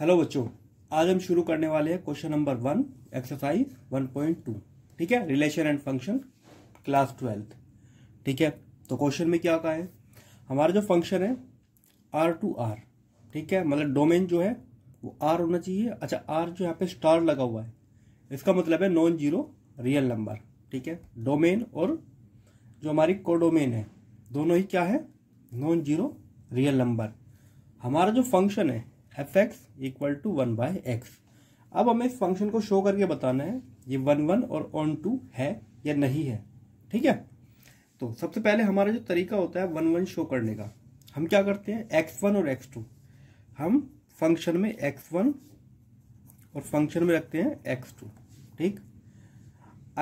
hello बच्चों आज हम शुरू करने वाले हैं question number one exercise one point two ठीक है relation and function class twelfth ठीक है तो क्वेश्चन में क्या कहा है हमारा जो फंक्शन है आर टू आर ठीक है मतलब डोमेन जो है वो आर होना चाहिए अच्छा आर जो यहाँ पे स्टार लगा हुआ है इसका मतलब है नॉन जीरो रियल नंबर ठीक है डोमेन और जो हमारी कोडोमेन है दोनों ही क्या है नॉन जीरो रियल नंबर हमारा जो फंक्शन है f x equal to one by x अब हमें इस फंक्शन को शो करके बताना है ये वन वन और ऑन टू है या नहीं है ठीक है तो सबसे पहले हमारा जो तरीका होता है वन वन शो करने का हम क्या करते हैं एक्स वन और एक्स टू हम फंक्शन में एक्स वन और फंक्शन में रखते हैं एक्स टू ठीक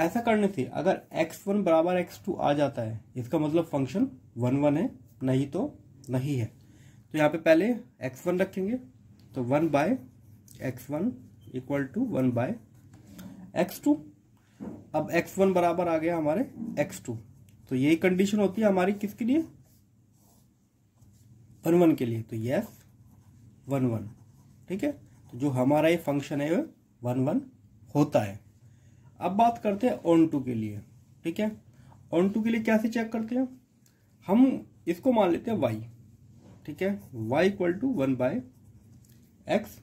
ऐसा करने से अगर एक्स वन बराबर एक्स टू आ जाता है इसका मतलब फंक्शन वन वन है नहीं तो नहीं है तो यहाँ पे पहले एक्स वन रखेंगे तो one by x one equal to one by x two अब एक्स वन बराबर आ गया हमारे एक्स टू तो यही कंडीशन होती है हमारी किसके लिए वन वन के लिए तो यस वन वन ठीक है तो जो हमारा ये फंक्शन है वन वन होता है अब बात करते हैं ऑन टू के लिए ठीक है ऑन टू के लिए कैसे चेक करते हैं हम इसको मान लेते हैं वाई ठीक है y equal to one by x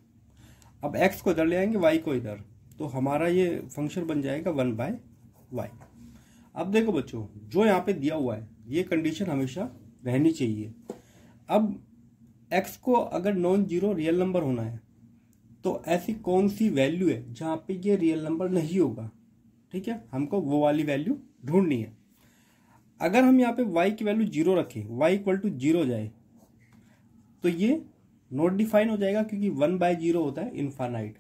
अब एक्स को इधर ले आएंगे वाई को इधर तो हमारा ये फंक्शन बन जाएगा वन बाय वाई अब देखो बच्चों जो यहाँ पे दिया हुआ है ये कंडीशन हमेशा रहनी चाहिए अब एक्स को अगर नॉन जीरो रियल नंबर होना है तो ऐसी कौन सी वैल्यू है जहाँ पे ये रियल नंबर नहीं होगा ठीक है हमको वो वाली वैल्यू ढूंढनी है अगर हम यहाँ पे वाई की वैल्यू जीरो रखें वाई इक्वल टू जीरो जाए तो ये नॉट डिफाइन हो जाएगा क्योंकि वन बाय जीरो होता है इन्फानाइट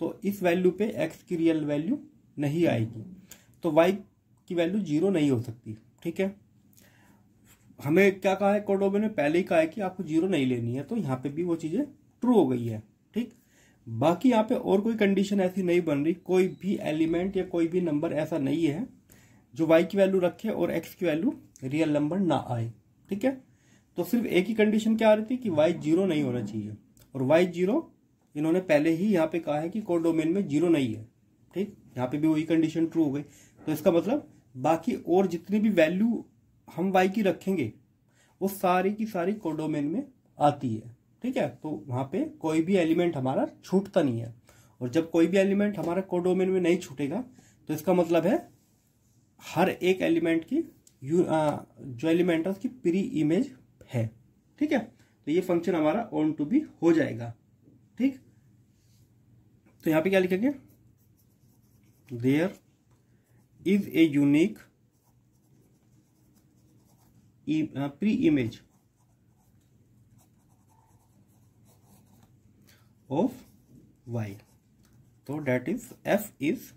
तो इस वैल्यू पे एक्स की रियल वैल्यू नहीं आएगी तो वाई की वैल्यू जीरो नहीं हो सकती ठीक है हमें क्या कहा है कोडोबे ने पहले ही कहा है कि आपको जीरो नहीं लेनी है तो यहाँ पे भी वो चीज़ें ट्रू हो गई है ठीक बाकी यहाँ पे और कोई कंडीशन ऐसी नहीं बन रही कोई भी एलिमेंट या कोई भी नंबर ऐसा नहीं है जो वाई की वैल्यू रखे और एक्स की वैल्यू रियल नंबर ना आए ठीक है तो सिर्फ एक ही कंडीशन क्या आ रही थी कि वाई जीरो नहीं होना चाहिए और वाई जीरो इन्होंने पहले ही यहाँ पे कहा है कि कोडोमेन डोमेन में जीरो नहीं है ठीक यहाँ पे भी वही कंडीशन ट्रू हो गई तो इसका मतलब बाकी और जितनी भी वैल्यू हम वाई की रखेंगे वो सारी की सारी कोडोमेन में आती है ठीक है तो वहाँ पे कोई भी एलिमेंट हमारा छूटता नहीं है और जब कोई भी एलिमेंट हमारा कोडोमेन में नहीं छूटेगा तो इसका मतलब है हर एक एलिमेंट की आ, जो एलिमेंट है उसकी प्री इमेज है ठीक है तो ये फंक्शन हमारा ऑन टू बी हो जाएगा ठीक तो यहां पे क्या लिखेंगे there is a unique pre image of y तो that is f is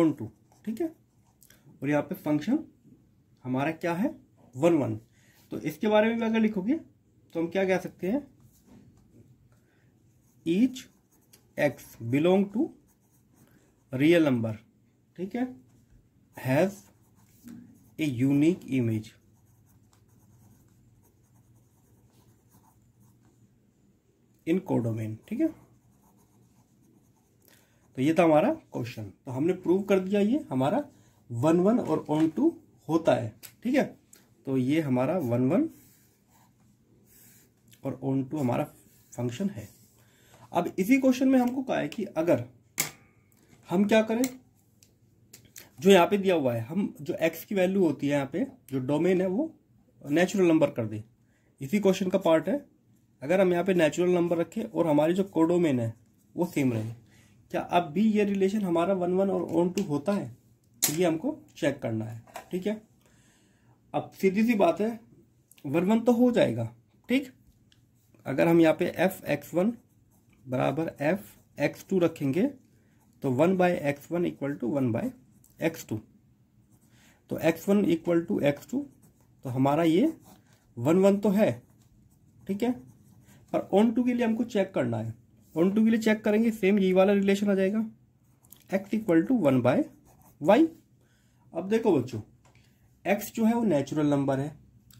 onto ठीक है और यहां पे फंक्शन हमारा क्या है वन वन तो इसके बारे में भी अगर लिखोगे तो हम क्या कह सकते हैं each x belong to real number ठीक है has a unique image in codomain ठीक है तो ये था हमारा क्वेश्चन तो हमने प्रूव कर दिया ये हमारा वन वन और ऑन टू होता है ठीक है तो ये हमारा वन वन और ओन टू हमारा फंक्शन है अब इसी क्वेश्चन में हमको कहा है कि अगर हम क्या करें जो यहाँ पे दिया हुआ है हम जो एक्स की वैल्यू होती है यहाँ पे जो डोमेन है वो नेचुरल नंबर कर दे इसी क्वेश्चन का पार्ट है अगर हम यहाँ पे नेचुरल नंबर रखें और हमारी जो कोडोमेन है वो सेम रहे क्या अब भी ये रिलेशन हमारा वन वन और ओन टू होता है तो ये हमको चेक करना है ठीक है अब सीधी सी बात है वन वन तो हो जाएगा ठीक अगर हम यहाँ पे एफ एक्स वन बराबर एफ एक्स टू रखेंगे तो one by x one equal to one by x two तो x one equal to x two तो हमारा ये वन वन तो है ठीक है पर ऑन टू के लिए हमको चेक करना है ऑन टू के लिए चेक करेंगे सेम ये वाला रिलेशन आ जाएगा x equal to one by y अब देखो बच्चों एक्स जो है वो नेचुरल नंबर है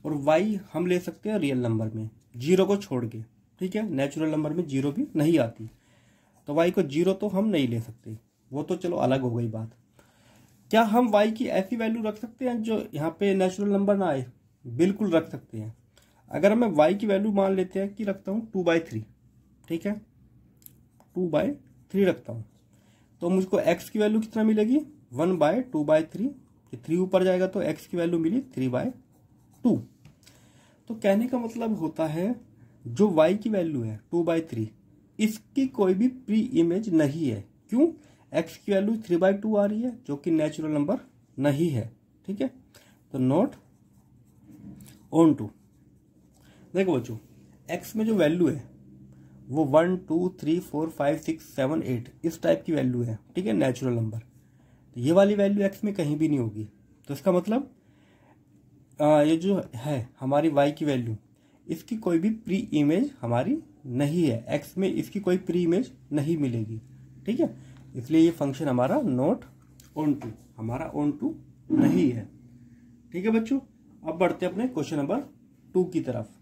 और वाई हम ले सकते हैं रियल नंबर में जीरो को छोड़ के ठीक है नेचुरल नंबर में जीरो भी नहीं आती तो वाई को जीरो तो हम नहीं ले सकते वो तो चलो अलग हो गई बात क्या हम वाई की ऐसी वैल्यू रख सकते हैं जो यहाँ पे नेचुरल नंबर ना आए बिल्कुल रख सकते हैं अगर मैं वाई की वैल्यू मान लेते हैं कि रखता हूँ टू बाई थ्री ठीक है टू बाई थ्री रखता हूँ तो मुझको एक्स की वैल्यू कितना मिलेगी one by two by three कि थ्री ऊपर जाएगा तो एक्स की वैल्यू मिली थ्री बाय टू तो कहने का मतलब होता है जो वाई की वैल्यू है टू बाय थ्री इसकी कोई भी प्री इमेज नहीं है क्यों एक्स की वैल्यू थ्री बाई टू आ रही है जो कि नेचुरल नंबर नहीं है ठीक है तो नोट ओन टू देखो बच्चों एक्स में जो वैल्यू है वो one two three four five six seven eight इस टाइप की वैल्यू है ठीक है नेचुरल नंबर तो ये वाली वैल्यू एक्स में कहीं भी नहीं होगी तो इसका मतलब आ, ये जो है हमारी वाई की वैल्यू इसकी कोई भी प्री इमेज हमारी नहीं है एक्स में इसकी कोई प्री इमेज नहीं मिलेगी ठीक है इसलिए ये फंक्शन हमारा नोट ऑन टू हमारा ऑन टू नहीं है ठीक है बच्चों अब बढ़ते अपने क्वेश्चन नंबर टू की तरफ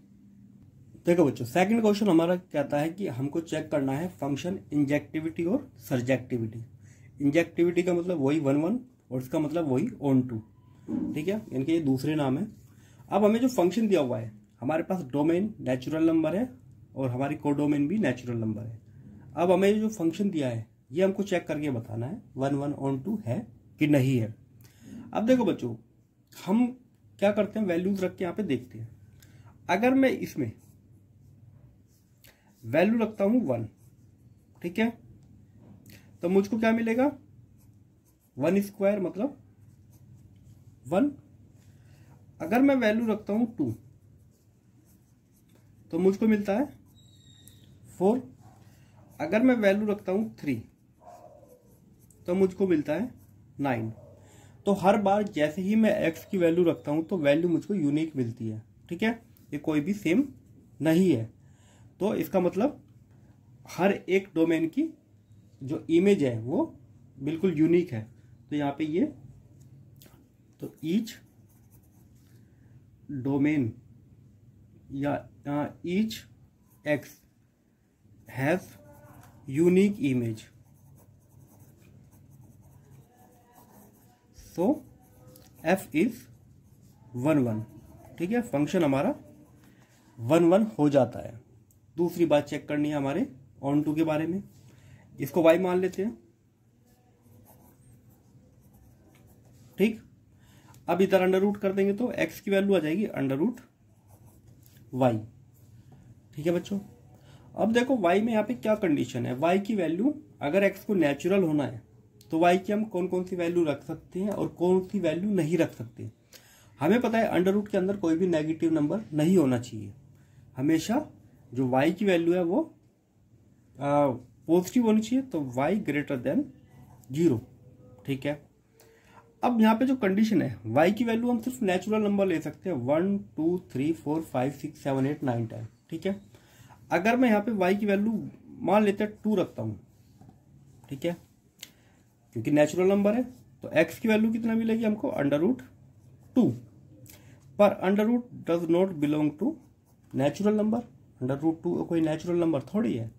देखो बच्चों सेकंड क्वेश्चन हमारा कहता है कि हमको चेक करना है फंक्शन इंजेक्टिविटी और सर्जेक्टिविटी इंजेक्टिविटी का मतलब वही वन वन और इसका मतलब वही ओन टू ठीक है इनके ये दूसरे नाम है अब हमें जो फंक्शन दिया हुआ है हमारे पास डोमेन नेचुरल नंबर है और हमारी कोडोमेन भी नेचुरल नंबर है अब हमें जो फंक्शन दिया है ये हमको चेक करके बताना है वन वन ऑन टू है कि नहीं है अब देखो बच्चों हम क्या करते हैं वैल्यूज रख के यहाँ पे देखते हैं अगर मैं इसमें वैल्यू रखता हूँ वन ठीक है तो मुझको क्या मिलेगा वन स्क्वायर मतलब वन अगर मैं वैल्यू रखता हूं टू तो मुझको मिलता है फोर अगर मैं वैल्यू रखता हूं थ्री तो मुझको मिलता है नाइन तो हर बार जैसे ही मैं एक्स की वैल्यू रखता हूं तो वैल्यू मुझको यूनिक मिलती है ठीक है ये कोई भी सेम नहीं है तो इसका मतलब हर एक डोमेन की जो इमेज है वो बिल्कुल यूनिक है तो यहाँ पे ये तो ईच डोमेन या each x have unique image so f is one one ठीक है फंक्शन हमारा वन वन हो जाता है दूसरी बात चेक करनी है हमारे ऑन टू के बारे में इसको वाई मान लेते हैं ठीक अब इधर अंडर रूट कर देंगे तो एक्स की वैल्यू आ जाएगी अंडर रूट वाई ठीक है बच्चों अब देखो वाई में यहाँ पे क्या कंडीशन है वाई की वैल्यू अगर एक्स को नेचुरल होना है तो वाई की हम कौन कौन सी वैल्यू रख सकते हैं और कौन सी वैल्यू नहीं रख सकते हमें पता है अंडर रूट के अंदर कोई भी नेगेटिव नंबर नहीं होना चाहिए हमेशा जो वाई की वैल्यू है वो पॉजिटिव होनी चाहिए तो वाई ग्रेटर देन जीरो ठीक है अब यहाँ पे जो कंडीशन है वाई की वैल्यू हम सिर्फ नेचुरल नंबर ले सकते हैं one two three four five six seven eight nine ten ठीक है अगर मैं यहाँ पे वाई की वैल्यू मान लेते हैं टू रखता हूँ ठीक है क्योंकि नेचुरल नंबर है तो एक्स की वैल्यू कितना मिलेगी हमको अंडर रूट टू पर under root does not belong to natural number under root two कोई नेचुरल नंबर थोड़ी है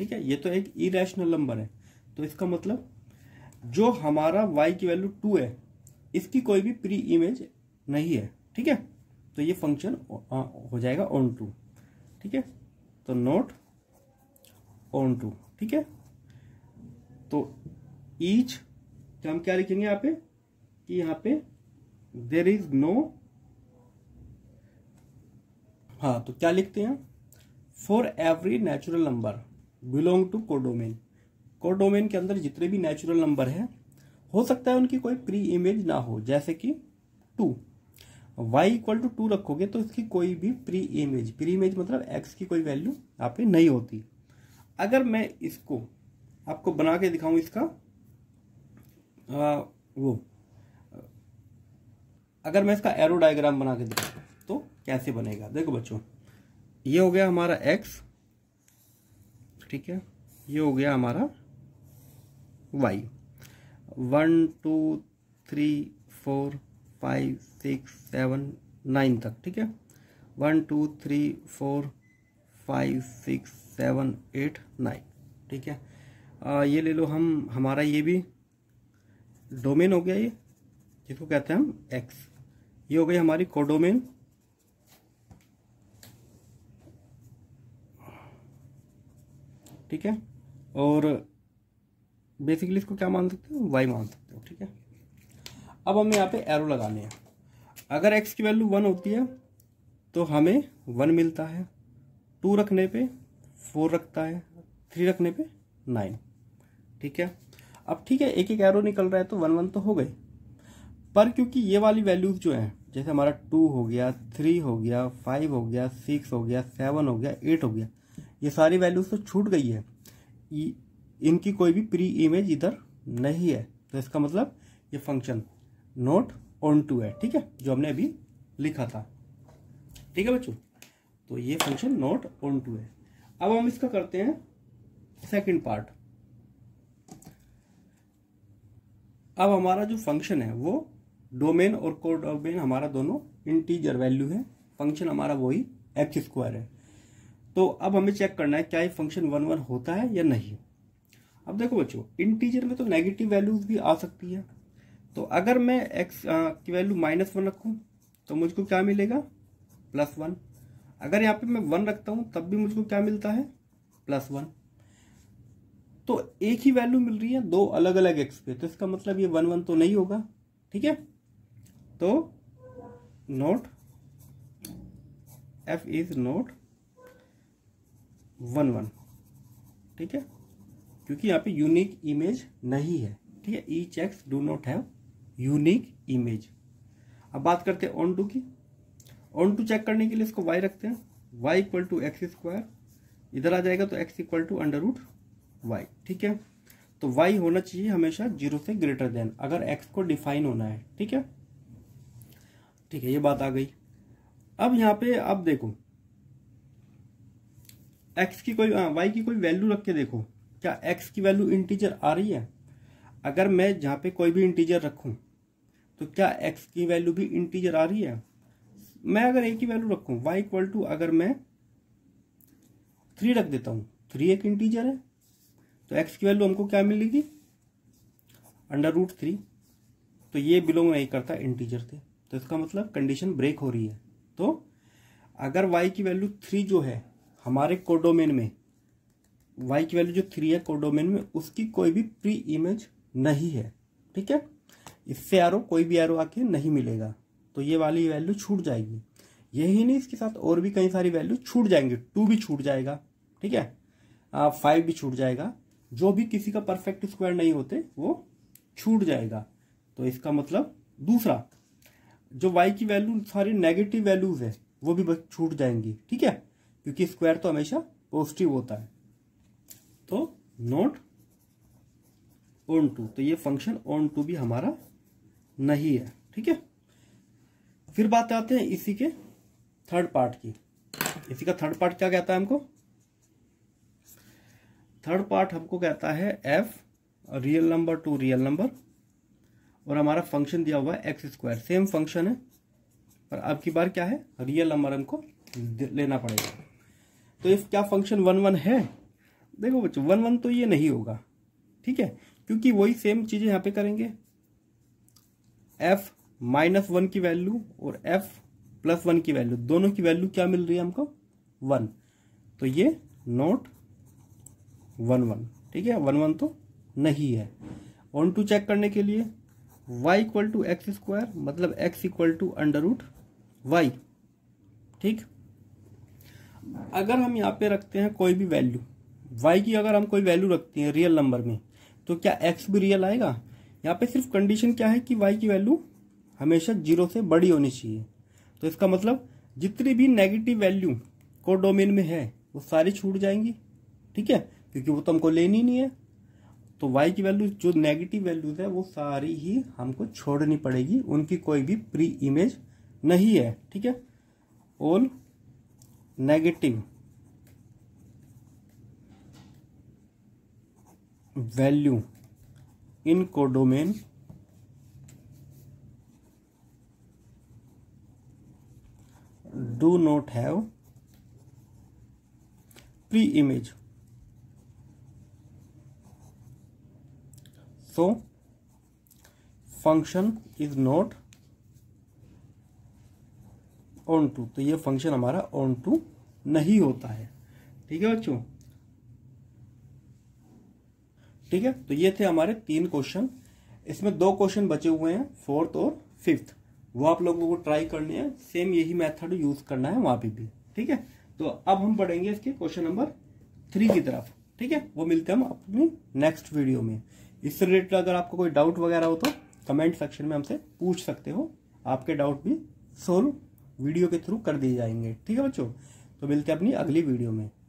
ठीक है ये तो एक इरेशनल नंबर है तो इसका मतलब जो हमारा वाई की वैल्यू टू है इसकी कोई भी प्री इमेज नहीं है ठीक है तो ये फंक्शन हो जाएगा ऑन टू ठीक है तो नोट ऑन टू ठीक है तो ईच तो हम क्या लिखेंगे यहां पे कि यहां पे देर इज नो हाँ तो क्या लिखते हैं for every natural number belong to codomain codomain के अंदर जितने भी नेचुरल नंबर हैं हो सकता है उनकी कोई प्री इमेज ना हो जैसे कि two y equal to two रखोगे तो इसकी कोई भी प्री इमेज प्री इमेज मतलब एक्स की कोई वैल्यू यहाँ पे नहीं होती अगर मैं इसको आपको बना के दिखाऊं इसका आ, वो अगर मैं इसका एरो डायग्राम बना के दिखाऊं तो कैसे बनेगा देखो बच्चों ये हो गया हमारा एक्स ठीक है ये हो गया हमारा y one two three four five six seven nine तक ठीक है one two three four five six seven eight nine ठीक है आ, ये ले लो हम हमारा ये भी डोमेन हो गया ये जिसको कहते हैं हम एक्स ये हो गई हमारी कोडोमेन ठीक है और बेसिकली इसको क्या मान सकते हो वाई मान सकते हो ठीक है अब हमें यहाँ पे एरो लगाने हैं अगर एक्स की वैल्यू वन होती है तो हमें वन मिलता है टू रखने पे फोर रखता है थ्री रखने पे नाइन ठीक है अब ठीक है एक एक एरो निकल रहा है तो वन वन तो हो गए पर क्योंकि ये वाली वैल्यूज जो हैं जैसे हमारा टू हो गया थ्री हो गया फाइव हो गया सिक्स हो गया सेवन हो गया एट हो गया ये सारी वैल्यूज तो छूट गई है इनकी कोई भी प्री इमेज इधर नहीं है तो इसका मतलब ये फंक्शन नोट ऑन टू है ठीक है जो हमने अभी लिखा था ठीक है बच्चों तो ये फंक्शन नोट ऑन टू है अब हम इसका करते हैं सेकंड पार्ट अब हमारा जो फंक्शन है वो डोमेन और कोड हमारा दोनों इंटीजर वैल्यू है फंक्शन हमारा वही एक्स स्क्वायर है तो अब हमें चेक करना है क्या ये फंक्शन वन वन होता है या नहीं अब देखो बच्चों इंटीजर में तो नेगेटिव वैल्यूज भी आ सकती है तो अगर मैं एक्स की वैल्यू माइनस वन रखूँ तो मुझको क्या मिलेगा प्लस वन अगर यहाँ पे मैं वन रखता हूँ तब भी मुझको क्या मिलता है प्लस वन तो एक ही वैल्यू मिल रही है दो अलग अलग एक्स पे तो इसका मतलब ये वन वन तो नहीं होगा ठीक है तो not f is not one one ठीक है क्योंकि यहाँ पे यूनिक इमेज नहीं है ठीक है each x do not have unique image अब बात करते हैं ऑन टू की ऑन टू चेक करने के लिए इसको वाई रखते हैं y equal to x square इधर आ जाएगा तो x equal to under root y ठीक है तो वाई होना चाहिए हमेशा जीरो से ग्रेटर देन अगर एक्स को डिफाइन होना है ठीक है ठीक है ये बात आ गई अब यहाँ पे अब देखो एक्स की कोई वाई हाँ, की कोई वैल्यू रख के देखो क्या एक्स की वैल्यू इंटीजर आ रही है अगर मैं जहाँ पे कोई भी इंटीजर रखूँ तो क्या एक्स की वैल्यू भी इंटीजर आ रही है मैं अगर ए की वैल्यू रखूँ वाई इक्वल टू अगर मैं थ्री रख देता हूँ थ्री एक इंटीजर है तो एक्स की वैल्यू हमको क्या मिलेगी अंडर रूट थ्री तो ये बिलोंग नहीं करता इंटीजर से तो इसका मतलब कंडीशन ब्रेक हो रही है तो अगर वाई की वैल्यू थ्री जो है हमारे कोडोमेन में वाई की वैल्यू जो थ्री है कोडोमेन में उसकी कोई भी प्री इमेज नहीं है ठीक है इससे आरो कोई भी आरो आके नहीं मिलेगा तो ये वाली वैल्यू छूट जाएगी यही नहीं इसके साथ और भी कई सारी वैल्यू छूट जाएंगे टू भी छूट जाएगा ठीक है फाइव भी छूट जाएगा जो भी किसी का परफेक्ट स्क्वायर नहीं होते वो छूट जाएगा तो इसका मतलब दूसरा जो वाई की वैल्यू सारी नेगेटिव वैल्यूज है वो भी छूट जाएंगी ठीक है क्योंकि स्क्वायर तो हमेशा पॉजिटिव होता है तो नोट ओन टू तो ये फंक्शन ओन टू भी हमारा नहीं है ठीक है फिर बात आते हैं इसी के थर्ड पार्ट की इसी का थर्ड पार्ट क्या कहता है हमको थर्ड पार्ट हमको कहता है f real number to real number और हमारा फंक्शन दिया हुआ है एक्स स्क्वायर सेम फंक्शन है पर अब की बार क्या है रियल नंबर हमको लेना पड़ेगा तो इफ क्या फंक्शन वन वन है देखो बच्चों वन वन तो ये नहीं होगा ठीक है क्योंकि वही सेम चीज यहां पे करेंगे एफ माइनस वन की वैल्यू और एफ प्लस वन की वैल्यू दोनों की वैल्यू क्या मिल रही है हमको वन तो ये नोट वन वन ठीक है वन वन तो नहीं है वन टू चेक करने के लिए y equal to x square मतलब x equal to under root y ठीक अगर हम यहाँ पे रखते हैं कोई भी वैल्यू वाई की अगर हम कोई वैल्यू रखते हैं रियल नंबर में तो क्या एक्स भी रियल आएगा यहाँ पे सिर्फ कंडीशन क्या है कि वाई की वैल्यू हमेशा जीरो से बड़ी होनी चाहिए तो इसका मतलब जितनी भी नेगेटिव वैल्यू को डोमेन में है वो सारी छूट जाएंगी ठीक है क्योंकि वो तो हमको लेनी नहीं है तो वाई की वैल्यू जो नेगेटिव वैल्यूज है वो सारी ही हमको छोड़नी पड़ेगी उनकी कोई भी प्री इमेज नहीं है ठीक है all negative value in codomain do not have pre image so function is not onto तो ये फंक्शन हमारा ऑन टू नहीं होता है ठीक है बच्चों ठीक है तो ये थे हमारे तीन क्वेश्चन इसमें दो क्वेश्चन बचे हुए हैं फोर्थ और फिफ्थ वो आप लोगों को ट्राई करने हैं सेम यही मेथड यूज करना है वहां पे भी ठीक है तो अब हम पढ़ेंगे इसके क्वेश्चन नंबर थ्री की तरफ ठीक है वो मिलते हैं हम अपनी नेक्स्ट वीडियो में इससे रिलेटेड अगर आपको कोई डाउट वगैरह हो तो कमेंट सेक्शन में हमसे पूछ सकते हो आपके डाउट भी सोल्व वीडियो के थ्रू कर दिए जाएंगे ठीक है बच्चों तो मिलते हैं अपनी अगली वीडियो में